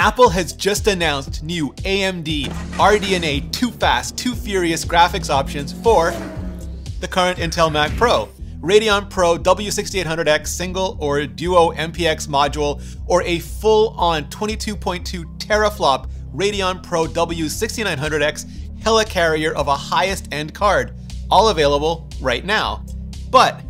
Apple has just announced new AMD RDNA Too Fast, Too Furious graphics options for the current Intel Mac Pro. Radeon Pro W6800X single or duo MPX module, or a full-on 22.2 teraflop Radeon Pro W6900X helicarrier of a highest-end card, all available right now. But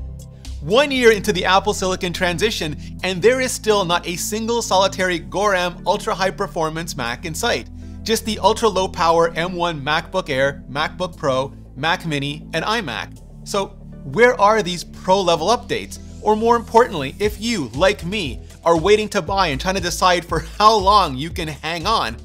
one year into the Apple Silicon transition, and there is still not a single solitary Gorham ultra high performance Mac in sight. Just the ultra low power M1 MacBook Air, MacBook Pro, Mac Mini, and iMac. So, where are these pro level updates? Or more importantly, if you, like me, are waiting to buy and trying to decide for how long you can hang on,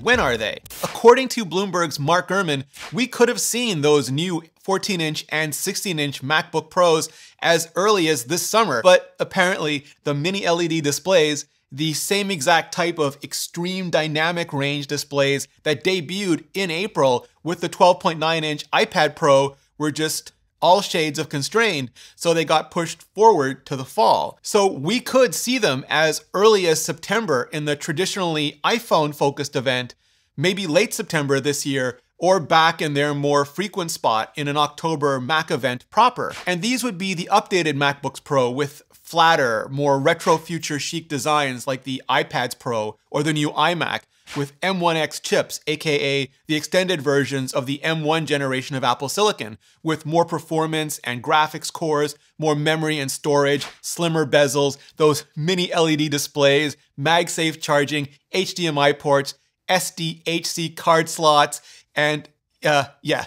when are they? According to Bloomberg's Mark Gurman, we could have seen those new 14 inch and 16 inch MacBook Pros as early as this summer, but apparently the mini LED displays the same exact type of extreme dynamic range displays that debuted in April with the 12.9 inch iPad Pro were just all shades of constrained, so they got pushed forward to the fall. So we could see them as early as September in the traditionally iPhone focused event, maybe late September this year, or back in their more frequent spot in an October Mac event proper. And these would be the updated MacBooks Pro with flatter, more retro future chic designs like the iPads Pro or the new iMac, with M1X chips, aka the extended versions of the M1 generation of Apple Silicon, with more performance and graphics cores, more memory and storage, slimmer bezels, those mini LED displays, MagSafe charging, HDMI ports, SDHC card slots, and uh, yeah,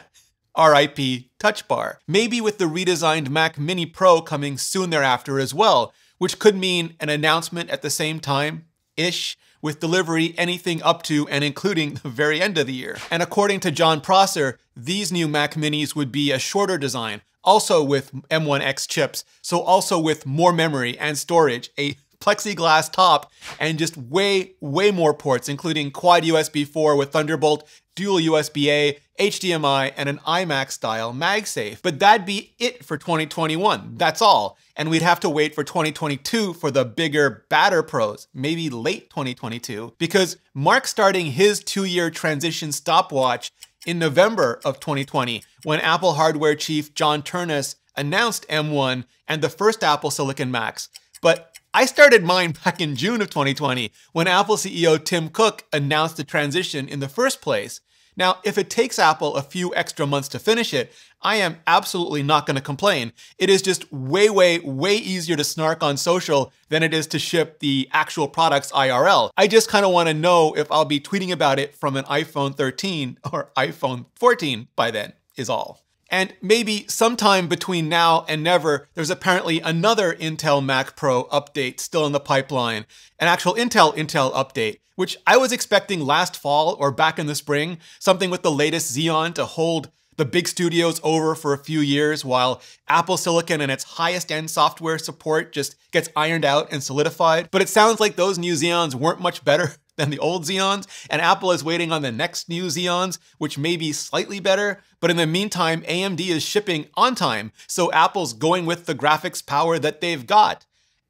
RIP Touch Bar. Maybe with the redesigned Mac Mini Pro coming soon thereafter as well, which could mean an announcement at the same time ish, with delivery anything up to and including the very end of the year. And according to John Prosser, these new Mac Minis would be a shorter design, also with M1X chips, so also with more memory and storage, a plexiglass top and just way, way more ports, including quad USB 4 with Thunderbolt, dual USB-A, HDMI, and an iMac style MagSafe. But that'd be it for 2021, that's all. And we'd have to wait for 2022 for the bigger, badder pros, maybe late 2022, because Mark's starting his two-year transition stopwatch in November of 2020, when Apple hardware chief John Turnus announced M1 and the first Apple Silicon Macs. But I started mine back in June of 2020 when Apple CEO Tim Cook announced the transition in the first place. Now, if it takes Apple a few extra months to finish it, I am absolutely not going to complain. It is just way, way, way easier to snark on social than it is to ship the actual products IRL. I just kind of want to know if I'll be tweeting about it from an iPhone 13 or iPhone 14 by then, is all. And maybe sometime between now and never, there's apparently another Intel Mac Pro update still in the pipeline, an actual Intel Intel update, which I was expecting last fall or back in the spring, something with the latest Xeon to hold the big studios over for a few years while Apple Silicon and its highest end software support just gets ironed out and solidified. But it sounds like those new Xeons weren't much better than the old Xeons, and Apple is waiting on the next new Xeons, which may be slightly better, but in the meantime, AMD is shipping on time, so Apple's going with the graphics power that they've got.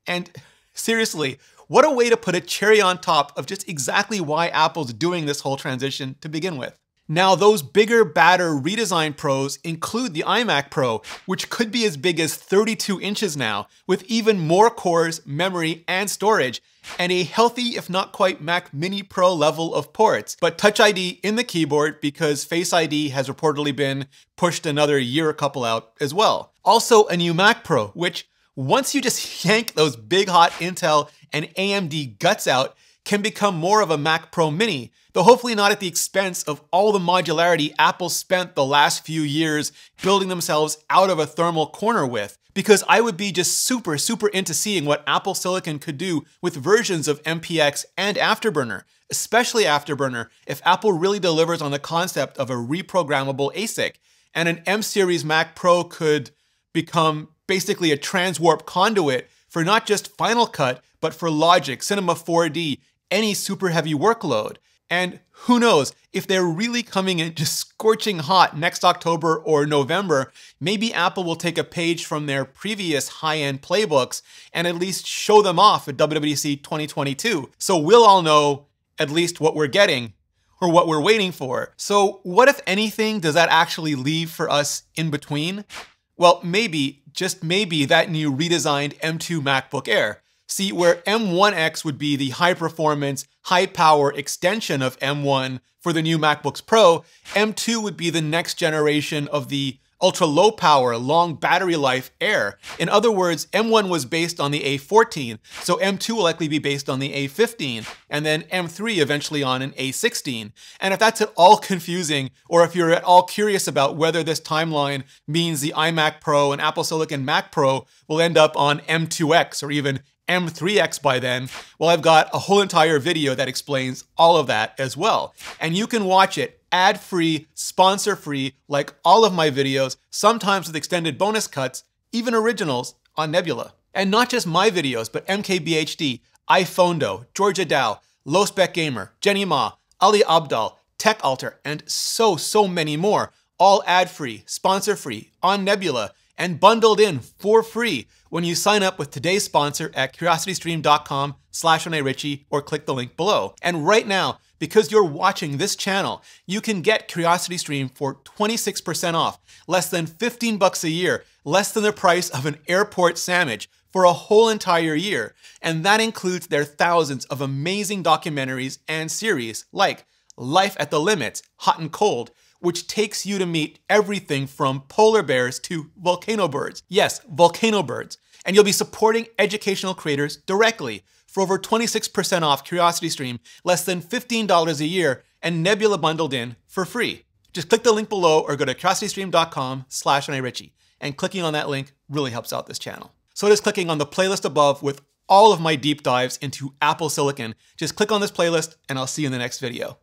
And seriously, what a way to put a cherry on top of just exactly why Apple's doing this whole transition to begin with. Now, those bigger, badder redesign pros include the iMac Pro, which could be as big as 32 inches now, with even more cores, memory, and storage, and a healthy, if not quite Mac Mini Pro level of ports, but Touch ID in the keyboard because Face ID has reportedly been pushed another year or couple out as well. Also, a new Mac Pro, which once you just yank those big hot Intel and AMD guts out, can become more of a Mac Pro Mini, though hopefully not at the expense of all the modularity Apple spent the last few years building themselves out of a thermal corner with. Because I would be just super, super into seeing what Apple Silicon could do with versions of MPX and Afterburner, especially Afterburner, if Apple really delivers on the concept of a reprogrammable ASIC. And an M series Mac Pro could become basically a transwarp conduit for not just Final Cut, but for Logic, Cinema 4D, any super heavy workload. And who knows, if they're really coming in just scorching hot next October or November, maybe Apple will take a page from their previous high end playbooks and at least show them off at WWDC 2022. So we'll all know at least what we're getting or what we're waiting for. So, what if anything does that actually leave for us in between? Well, maybe, just maybe, that new redesigned M2 MacBook Air. See, where M1X would be the high performance, high power extension of M1 for the new MacBooks Pro, M2 would be the next generation of the ultra low power, long battery life Air. In other words, M1 was based on the A14, so M2 will likely be based on the A15, and then M3 eventually on an A16. And if that's at all confusing, or if you're at all curious about whether this timeline means the iMac Pro and Apple Silicon Mac Pro will end up on M2X or even M3X by then? Well, I've got a whole entire video that explains all of that as well. And you can watch it ad-free, sponsor-free, like all of my videos, sometimes with extended bonus cuts, even originals on Nebula. And not just my videos, but MKBHD, iPhondo, Georgia Dow, Low Spec Gamer, Jenny Ma, Ali Abdal, Tech and so, so many more, all ad-free, sponsor-free, on Nebula, and bundled in for free when you sign up with today's sponsor at curiositystream.com slash Richie or click the link below. And right now, because you're watching this channel, you can get CuriosityStream for 26% off, less than 15 bucks a year, less than the price of an airport sandwich for a whole entire year. And that includes their thousands of amazing documentaries and series like Life at the Limits, Hot and Cold, which takes you to meet everything from polar bears to volcano birds. Yes, volcano birds. And you'll be supporting educational creators directly for over 26% off CuriosityStream, less than $15 a year, and Nebula bundled in for free. Just click the link below or go to curiositystream.com slash Richie. And clicking on that link really helps out this channel. So does clicking on the playlist above with all of my deep dives into Apple Silicon. Just click on this playlist and I'll see you in the next video.